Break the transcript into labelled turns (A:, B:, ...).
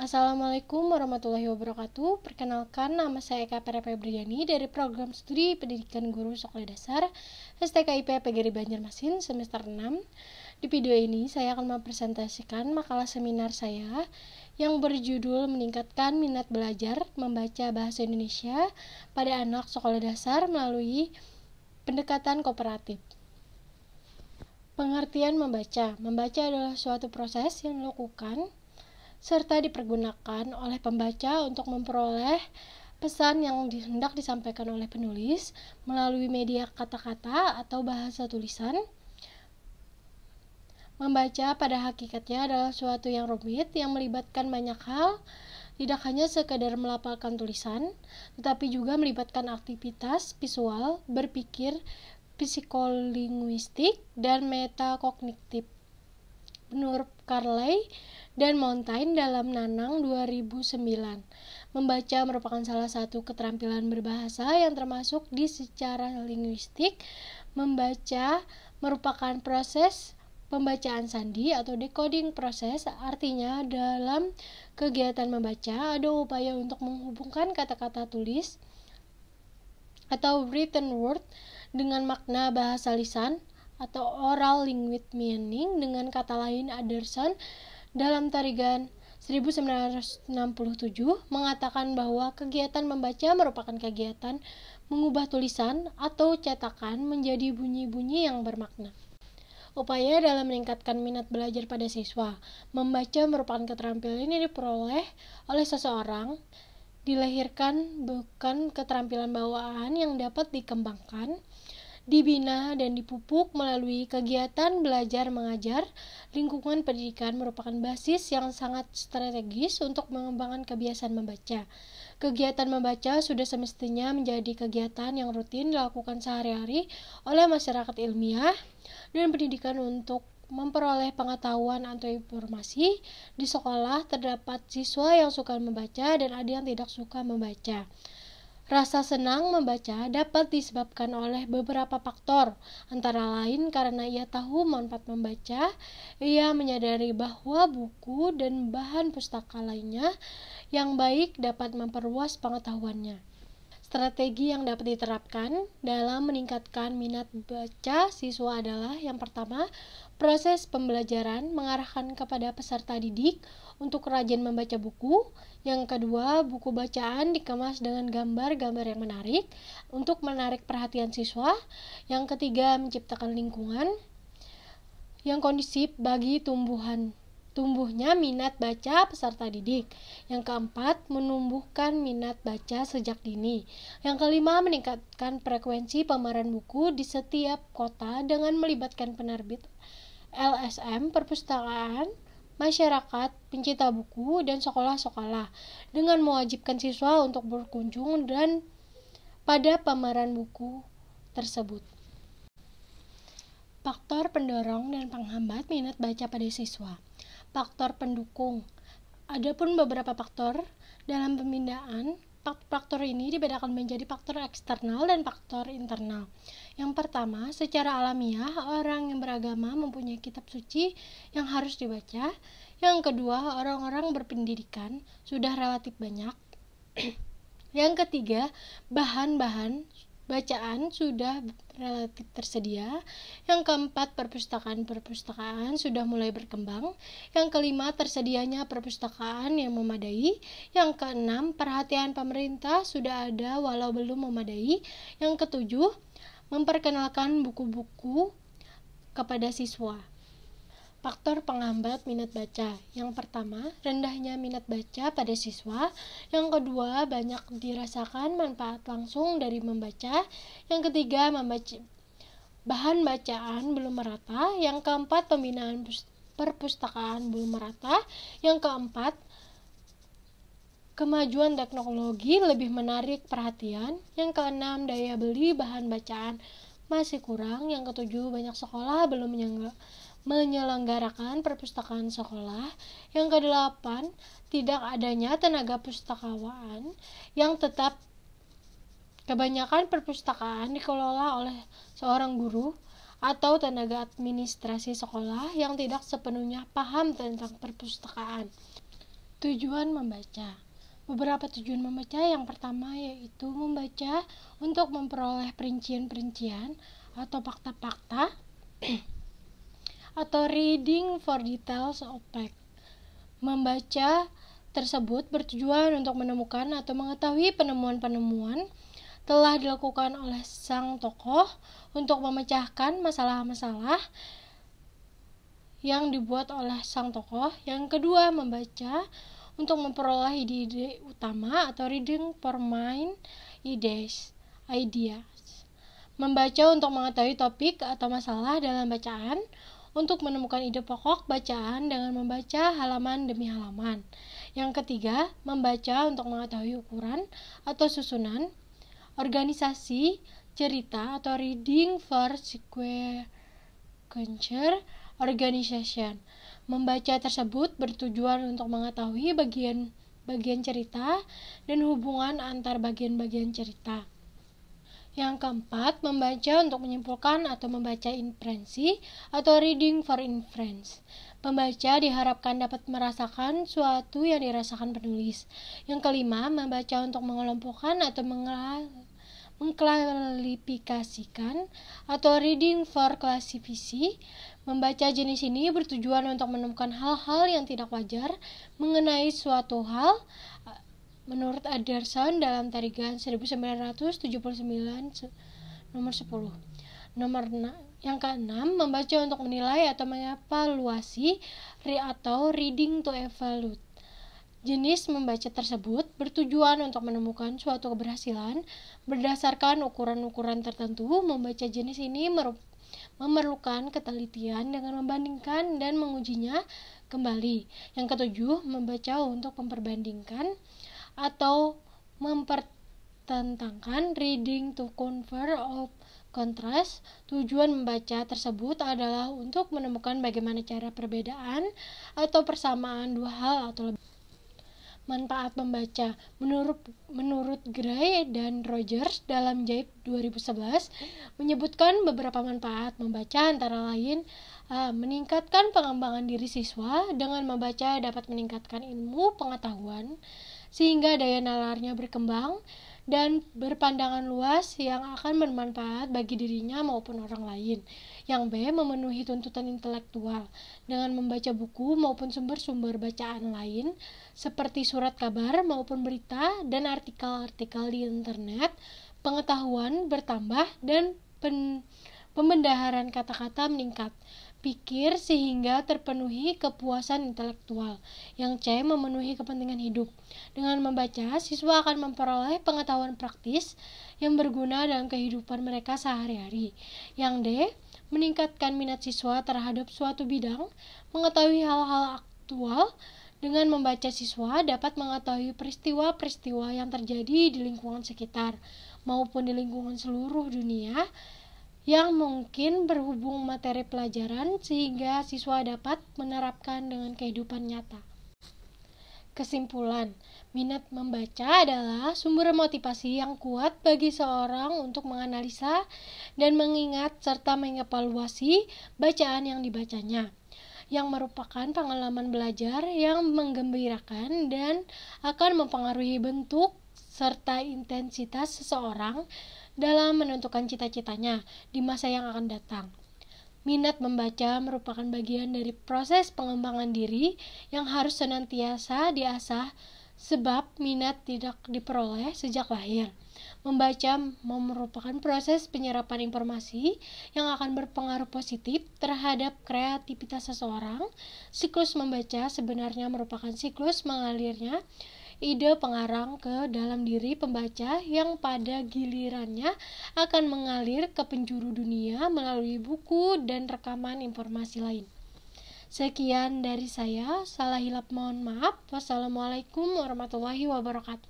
A: Assalamualaikum warahmatullahi wabarakatuh. Perkenalkan nama saya Eka Perepe Briani dari program studi Pendidikan Guru Sekolah Dasar STKIP PGRI Banjarmasin semester 6. Di video ini saya akan mempresentasikan makalah seminar saya yang berjudul Meningkatkan Minat Belajar Membaca Bahasa Indonesia pada Anak Sekolah Dasar melalui pendekatan kooperatif. Pengertian membaca. Membaca adalah suatu proses yang dilakukan serta dipergunakan oleh pembaca untuk memperoleh pesan yang hendak disampaikan oleh penulis melalui media kata-kata atau bahasa tulisan. Membaca pada hakikatnya adalah suatu yang rumit yang melibatkan banyak hal, tidak hanya sekadar melapalkan tulisan, tetapi juga melibatkan aktivitas visual, berpikir, psikolinguistik, dan metakognitif. Nur Carley dan Mountain dalam Nanang 2009. Membaca merupakan salah satu keterampilan berbahasa yang termasuk di secara linguistik. Membaca merupakan proses pembacaan sandi atau decoding proses artinya dalam kegiatan membaca ada upaya untuk menghubungkan kata-kata tulis atau written word dengan makna bahasa lisan atau oral language meaning dengan kata lain Anderson dalam tarigan 1967 mengatakan bahwa kegiatan membaca merupakan kegiatan mengubah tulisan atau cetakan menjadi bunyi-bunyi yang bermakna. Upaya dalam meningkatkan minat belajar pada siswa, membaca merupakan keterampilan yang diperoleh oleh seseorang dilahirkan bukan keterampilan bawaan yang dapat dikembangkan dibina dan dipupuk melalui kegiatan belajar mengajar. Lingkungan pendidikan merupakan basis yang sangat strategis untuk mengembangkan kebiasaan membaca. Kegiatan membaca sudah semestinya menjadi kegiatan yang rutin dilakukan sehari-hari oleh masyarakat ilmiah dan pendidikan untuk memperoleh pengetahuan atau informasi di sekolah terdapat siswa yang suka membaca dan ada yang tidak suka membaca. Rasa senang membaca dapat disebabkan oleh beberapa faktor, antara lain karena ia tahu manfaat membaca, ia menyadari bahwa buku dan bahan pustaka lainnya yang baik dapat memperluas pengetahuannya. Strategi yang dapat diterapkan dalam meningkatkan minat baca siswa adalah yang pertama, Proses pembelajaran mengarahkan kepada peserta didik untuk rajin membaca buku. Yang kedua, buku bacaan dikemas dengan gambar-gambar yang menarik untuk menarik perhatian siswa. Yang ketiga, menciptakan lingkungan yang kondisif bagi tumbuhan tumbuhnya minat baca peserta didik. Yang keempat, menumbuhkan minat baca sejak dini. Yang kelima, meningkatkan frekuensi pameran buku di setiap kota dengan melibatkan penerbit LSM, perpustakaan, masyarakat, pencinta buku, dan sekolah-sekolah dengan mewajibkan siswa untuk berkunjung dan pada pameran buku tersebut. Faktor pendorong dan penghambat minat baca pada siswa. Faktor pendukung. Adapun beberapa faktor dalam pemindahan. Faktor ini dibedakan menjadi faktor eksternal dan faktor internal. Yang pertama, secara alamiah, orang yang beragama mempunyai kitab suci yang harus dibaca. Yang kedua, orang-orang berpendidikan sudah relatif banyak. yang ketiga, bahan-bahan bacaan sudah relatif tersedia. Yang keempat, perpustakaan-perpustakaan sudah mulai berkembang. Yang kelima, tersedianya perpustakaan yang memadai. Yang keenam, perhatian pemerintah sudah ada walau belum memadai. Yang ketujuh, memperkenalkan buku-buku kepada siswa. Faktor penghambat minat baca. Yang pertama, rendahnya minat baca pada siswa. Yang kedua, banyak dirasakan manfaat langsung dari membaca. Yang ketiga, membaca bahan bacaan belum merata. Yang keempat, pembinaan perpustakaan belum merata. Yang keempat, kemajuan teknologi lebih menarik perhatian. Yang keenam, daya beli bahan bacaan masih kurang. Yang ketujuh, banyak sekolah belum menyelenggarakan menyelenggarakan perpustakaan sekolah. Yang kedelapan, tidak adanya tenaga pustakawan yang tetap kebanyakan perpustakaan dikelola oleh seorang guru atau tenaga administrasi sekolah yang tidak sepenuhnya paham tentang perpustakaan. Tujuan membaca. Beberapa tujuan membaca yang pertama yaitu membaca untuk memperoleh perincian-perincian atau fakta-fakta atau reading for details of Membaca tersebut bertujuan untuk menemukan atau mengetahui penemuan-penemuan telah dilakukan oleh sang tokoh untuk memecahkan masalah-masalah yang dibuat oleh sang tokoh. Yang kedua, membaca untuk memperoleh ide-ide utama atau reading for mind ideas, ideas. Membaca untuk mengetahui topik atau masalah dalam bacaan untuk menemukan ide pokok bacaan dengan membaca halaman demi halaman. Yang ketiga, membaca untuk mengetahui ukuran atau susunan, organisasi, cerita atau reading for sequential organization. Membaca tersebut bertujuan untuk mengetahui bagian-bagian cerita dan hubungan antar bagian-bagian cerita. Yang keempat, membaca untuk menyimpulkan atau membaca inferensi atau reading for inference. Pembaca diharapkan dapat merasakan suatu yang dirasakan penulis. Yang kelima, membaca untuk mengelompokkan atau mengklarifikasikan atau reading for klasifikasi. Membaca jenis ini bertujuan untuk menemukan hal-hal yang tidak wajar mengenai suatu hal menurut Anderson dalam tarigan 1979 nomor 10. Nomor 6, yang keenam, membaca untuk menilai atau mengevaluasi re atau reading to evaluate. Jenis membaca tersebut bertujuan untuk menemukan suatu keberhasilan berdasarkan ukuran-ukuran tertentu. Membaca jenis ini memerlukan ketelitian dengan membandingkan dan mengujinya kembali. Yang ketujuh, membaca untuk memperbandingkan atau mempertentangkan reading to confer of contrast. Tujuan membaca tersebut adalah untuk menemukan bagaimana cara perbedaan atau persamaan dua hal atau lebih manfaat membaca. Menurut menurut Gray dan Rogers dalam JAIP 2011 menyebutkan beberapa manfaat membaca antara lain uh, meningkatkan pengembangan diri siswa dengan membaca dapat meningkatkan ilmu pengetahuan sehingga daya nalarnya berkembang dan berpandangan luas yang akan bermanfaat bagi dirinya maupun orang lain. Yang B memenuhi tuntutan intelektual dengan membaca buku maupun sumber-sumber bacaan lain seperti surat kabar maupun berita dan artikel-artikel di internet, pengetahuan bertambah dan pen pembendaharan kata-kata meningkat pikir sehingga terpenuhi kepuasan intelektual. Yang C memenuhi kepentingan hidup. Dengan membaca, siswa akan memperoleh pengetahuan praktis yang berguna dalam kehidupan mereka sehari-hari. Yang D meningkatkan minat siswa terhadap suatu bidang, mengetahui hal-hal aktual dengan membaca siswa dapat mengetahui peristiwa-peristiwa yang terjadi di lingkungan sekitar maupun di lingkungan seluruh dunia yang mungkin berhubung materi pelajaran sehingga siswa dapat menerapkan dengan kehidupan nyata. Kesimpulan, minat membaca adalah sumber motivasi yang kuat bagi seorang untuk menganalisa dan mengingat serta mengevaluasi bacaan yang dibacanya, yang merupakan pengalaman belajar yang menggembirakan dan akan mempengaruhi bentuk serta intensitas seseorang dalam menentukan cita-citanya di masa yang akan datang. Minat membaca merupakan bagian dari proses pengembangan diri yang harus senantiasa diasah sebab minat tidak diperoleh sejak lahir. Membaca merupakan proses penyerapan informasi yang akan berpengaruh positif terhadap kreativitas seseorang. Siklus membaca sebenarnya merupakan siklus mengalirnya ide pengarang ke dalam diri pembaca yang pada gilirannya akan mengalir ke penjuru dunia melalui buku dan rekaman informasi lain. Sekian dari saya, salah hilap mohon maaf. Wassalamualaikum warahmatullahi wabarakatuh.